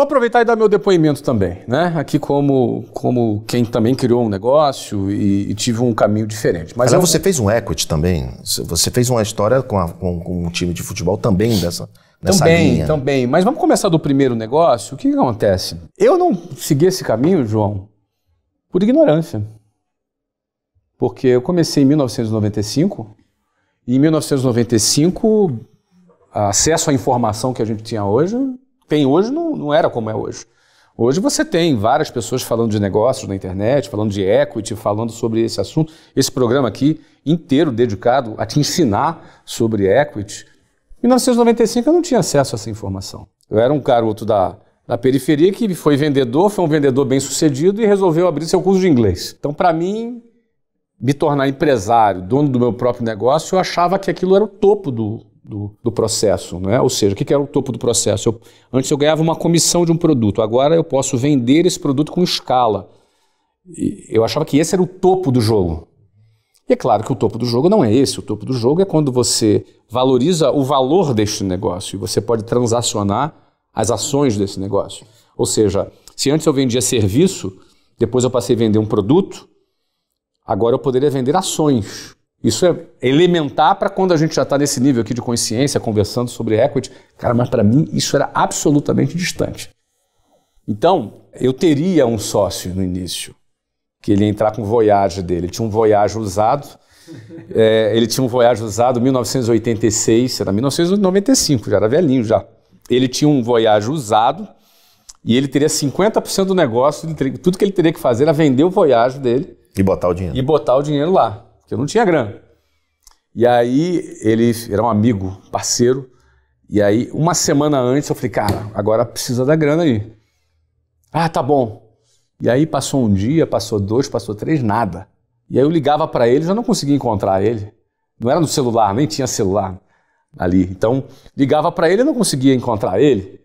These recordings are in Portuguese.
Vou aproveitar e dar meu depoimento também, né? Aqui como, como quem também criou um negócio e, e tive um caminho diferente. Mas eu... você fez um equity também. Você fez uma história com, a, com, com um time de futebol também dessa. dessa também, linha. também. Mas vamos começar do primeiro negócio. O que, que acontece? Eu não segui esse caminho, João, por ignorância. Porque eu comecei em 1995 e em 1995 acesso à informação que a gente tinha hoje tem hoje não, não era como é hoje. Hoje você tem várias pessoas falando de negócios na internet, falando de equity, falando sobre esse assunto. Esse programa aqui inteiro dedicado a te ensinar sobre equity. Em 1995 eu não tinha acesso a essa informação. Eu era um garoto da, da periferia que foi vendedor, foi um vendedor bem sucedido e resolveu abrir seu curso de inglês. Então, para mim, me tornar empresário, dono do meu próprio negócio, eu achava que aquilo era o topo do, do, do processo. Né? Ou seja, o que, que era o topo do processo? Eu, antes eu ganhava uma comissão de um produto, agora eu posso vender esse produto com escala. E eu achava que esse era o topo do jogo. E é claro que o topo do jogo não é esse. O topo do jogo é quando você valoriza o valor deste negócio e você pode transacionar as ações desse negócio. Ou seja, se antes eu vendia serviço, depois eu passei a vender um produto, agora eu poderia vender ações. Isso é elementar para quando a gente já está nesse nível aqui de consciência, conversando sobre equity. Cara, mas para mim isso era absolutamente distante. Então, eu teria um sócio no início, que ele ia entrar com o Voyage dele. Ele tinha um Voyage usado, é, ele tinha um Voyage usado 1986, era 1995, já era velhinho já. Ele tinha um Voyage usado e ele teria 50% do negócio, teria, tudo que ele teria que fazer era vender o Voyage dele. E botar o dinheiro. E botar o dinheiro lá que eu não tinha grana. E aí ele era um amigo, parceiro, e aí uma semana antes eu falei, cara, agora precisa da grana aí. Ah, tá bom. E aí passou um dia, passou dois, passou três, nada. E aí eu ligava para ele, já não conseguia encontrar ele. Não era no celular, nem tinha celular ali. Então ligava para ele, não conseguia encontrar ele.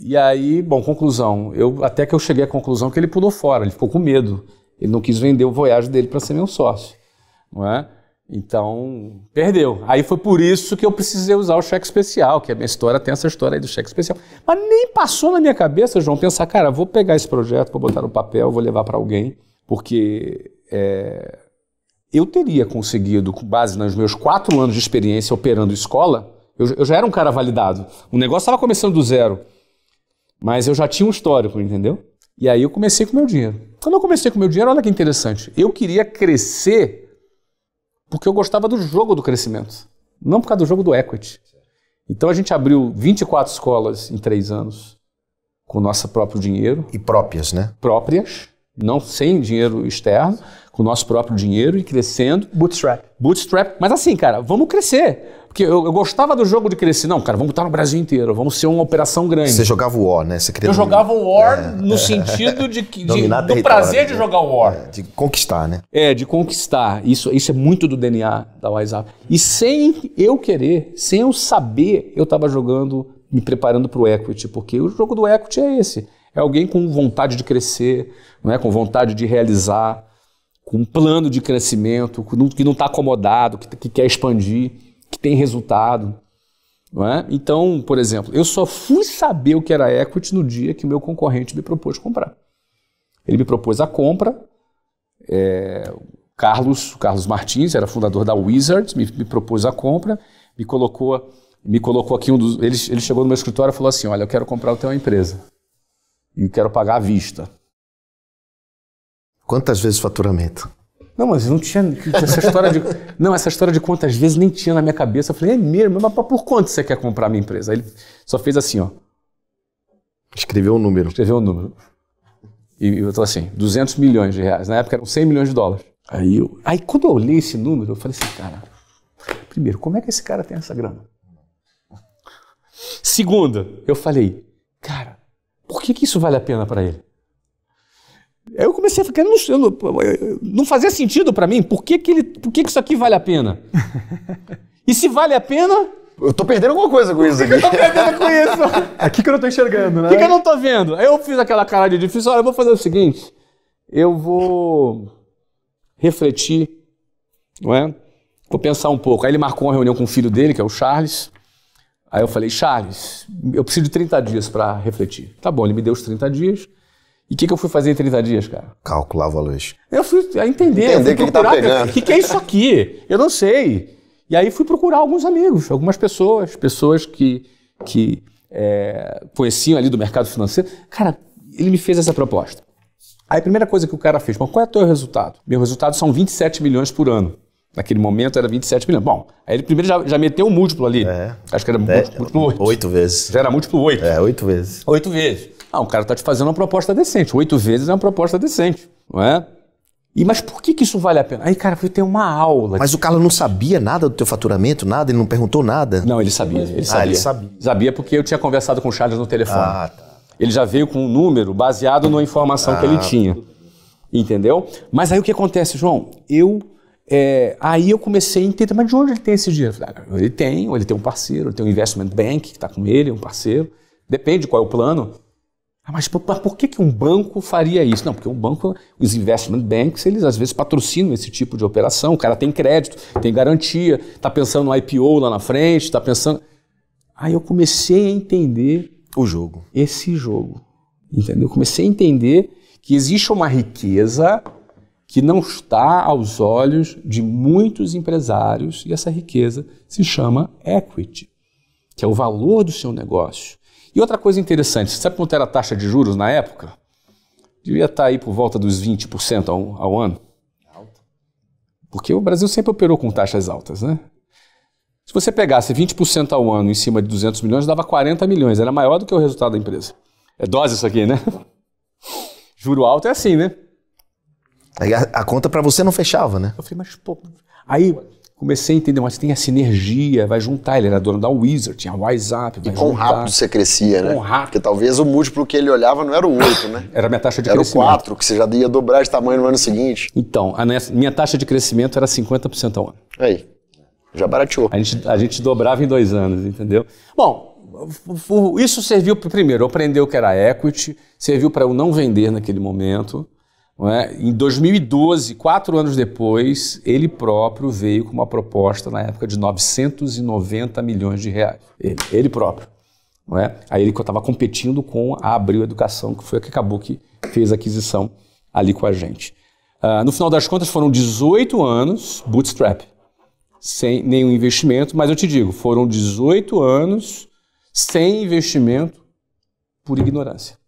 E aí, bom, conclusão. Eu até que eu cheguei à conclusão que ele pulou fora. Ele ficou com medo. Ele não quis vender o Voyage dele para ser meu sócio não é? Então, perdeu. Aí foi por isso que eu precisei usar o cheque especial, que a minha história tem essa história aí do cheque especial. Mas nem passou na minha cabeça, João, pensar, cara, vou pegar esse projeto, vou botar no papel, vou levar para alguém, porque é, eu teria conseguido, com base nos meus quatro anos de experiência operando escola, eu, eu já era um cara validado. O negócio estava começando do zero, mas eu já tinha um histórico, entendeu? E aí eu comecei com o meu dinheiro. Quando eu comecei com o meu dinheiro, olha que interessante, eu queria crescer porque eu gostava do jogo do crescimento, não por causa do jogo do equity. Então a gente abriu 24 escolas em três anos, com nosso próprio dinheiro. E próprias, né? Próprias, não sem dinheiro externo, com nosso próprio dinheiro e crescendo. Bootstrap. Bootstrap. Mas assim, cara, vamos crescer. Porque eu, eu, gostava do jogo de crescer. Não, cara, vamos estar no Brasil inteiro, vamos ser uma operação grande. Você jogava o War, né? Você queria eu jogava o War é. no é. sentido de, de do prazer de né? jogar o War. É, de conquistar, né? É, de conquistar. Isso, isso é muito do DNA da WhatsApp. E sem eu querer, sem eu saber, eu estava jogando, me preparando para o equity, porque o jogo do equity é esse. É alguém com vontade de crescer, não é? com vontade de realizar, com um plano de crescimento, que não está acomodado, que, que quer expandir tem resultado. É? Então, por exemplo, eu só fui saber o que era equity no dia que o meu concorrente me propôs comprar. Ele me propôs a compra. É, Carlos, Carlos Martins, era fundador da Wizards, me, me, propôs a compra, me colocou, me colocou aqui um dos. Ele, ele chegou no meu escritório e falou assim: Olha, eu quero comprar o teu empresa e quero pagar à vista. Quantas vezes faturamento? Não, mas não tinha, não tinha essa história de. Não, essa história de quantas vezes nem tinha na minha cabeça. Eu falei, é mesmo, mas por quanto você quer comprar a minha empresa? Aí ele só fez assim, ó. Escreveu um número. Escreveu um número. E eu tô assim, 200 milhões de reais. Na época eram 100 milhões de dólares. Aí, eu, aí quando eu olhei esse número, eu falei assim, cara, primeiro, como é que esse cara tem essa grana? Segunda, eu falei, cara, por que, que isso vale a pena para ele? Aí eu comecei a ficar, eu não, eu eu não fazia sentido para mim, por que, que, ele, por que, que isso aqui vale a pena? e se vale a pena, eu tô perdendo alguma coisa com isso aqui. O que, eu tô perdendo com isso? aqui é que eu não tô enxergando, né? O que, que, eu não tô vendo? Aí eu fiz aquela cara de difícil. Olha, eu vou fazer o seguinte. Eu vou refletir, não é? Vou pensar um pouco. Aí ele marcou uma reunião com o filho dele, que é o Charles. Aí eu falei, Charles, eu preciso de 30 dias para refletir. Tá bom, ele me deu os 30 dias. E o que, que, eu fui fazer em 30 dias, cara? Calcular valores. Eu fui a entender. Entender o que, que tá pegando. O que, que é isso aqui? Eu não sei. E aí fui procurar alguns amigos, algumas pessoas, pessoas que, que é, conheciam ali do mercado financeiro. Cara, ele me fez essa proposta. Aí a primeira coisa que o cara fez, mas qual é o teu resultado? Meu resultado são 27 milhões por ano. Naquele momento era 27 milhões. Bom, aí ele primeiro já, já meteu um múltiplo ali. É. Acho que era Dez, múltiplo 8. 8 vezes. Já era múltiplo 8. É, 8 vezes. 8 vezes. Ah, o cara tá te fazendo uma proposta decente. 8 vezes é uma proposta decente, não é? E, mas por que, que isso vale a pena? Aí, cara, foi ter uma aula. Mas o Carlos não sabia nada do teu faturamento, nada? Ele não perguntou nada? Não, ele sabia. Ele sabia. Ah, ele sabia. Sabia porque eu tinha conversado com o Charles no telefone. Ah, tá. Ele já veio com um número baseado na informação ah, que ele ah. tinha. Entendeu? Mas aí o que acontece, João? Eu é, aí eu comecei a entender, mas de onde ele tem esse dinheiro? Ah, ele tem, ou ele tem um parceiro, ele tem um investment bank que está com ele, um parceiro. Depende qual é o plano. Ah, mas, por que, que um banco faria isso? Não, porque um banco, os investment banks, eles às vezes patrocinam esse tipo de operação. O cara tem crédito, tem garantia, está pensando no IPO lá na frente, está pensando. Aí eu comecei a entender. O jogo. Esse jogo. Entendeu? Eu comecei a entender que existe uma riqueza que não está aos olhos de muitos empresários, e essa riqueza se chama equity, que é o valor do seu negócio. E outra coisa interessante, você sabe quanto era a taxa de juros na época? Devia estar tá aí por volta dos 20% ao, ao ano. Porque o Brasil sempre operou com taxas altas, né? Se você pegasse 20% ao ano em cima de 200 milhões, dava 40 milhões, era maior do que o resultado da empresa. É dose isso aqui, né? Juro alto é assim, né? Aí a, a conta para você não fechava, né? Eu falei, mas pô. Aí comecei a entender, mas tem a sinergia, vai juntar. Ele era dono da Wizard, tinha WhatsApp. e quão juntar. rápido você crescia, né? Quão rápido. Porque talvez o múltiplo que ele olhava não era o 8, né? era a minha taxa de era crescimento. Era o 4, que você já ia dobrar de tamanho no ano seguinte. Então, a minha taxa de crescimento era 50% ao ano. Aí. Já barateou. A gente, a gente dobrava em dois anos, entendeu? Bom, isso serviu, primeiro, eu aprender o que era equity, serviu para eu não vender naquele momento. É? Em 2012, quatro anos depois, ele próprio veio com uma proposta na época de 990 milhões de reais. Ele, ele próprio. É? Aí ele estava competindo com a Abril Educação, que foi a que acabou que fez a aquisição ali com a gente. Uh, no final das contas, foram 18 anos bootstrap, sem nenhum investimento, mas eu te digo, foram 18 anos sem investimento por ignorância.